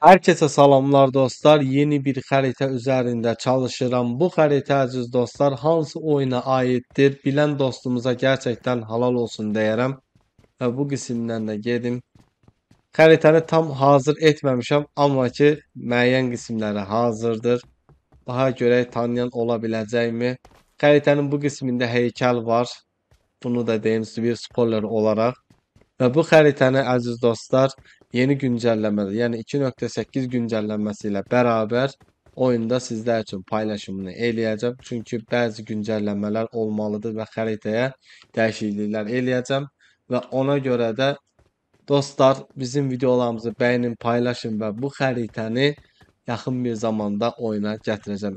Herkese salamlar dostlar. Yeni bir harita üzerinde çalışıram. Bu harita aziz dostlar hansı oyuna aittir? Bilen dostumuza gerçekten halal olsun deyərəm. Ve bu qismdən də gedim. Haritanı tam hazır etmemişim ama ki müəyyən qismləri hazırdır. Daha göre tanıyan ola mi? Haritanın bu kısmında heykel var. Bunu da deyim bir spoiler olarak. Ve bu xəritəni əziz dostlar yeni güncellemedir. Yani 2.8 güncellenmesiyle beraber oyunda sizler için paylaşımını eləyəcəm. Çünki bəzi güncəlləmələr olmalıdır və xəritəyə dəyişikliklər eləyəcəm və ona görə də dostlar bizim videolarımızı bəyənin, paylaşın və bu xəritəni yaxın bir zamanda oyuna gətirəcəm.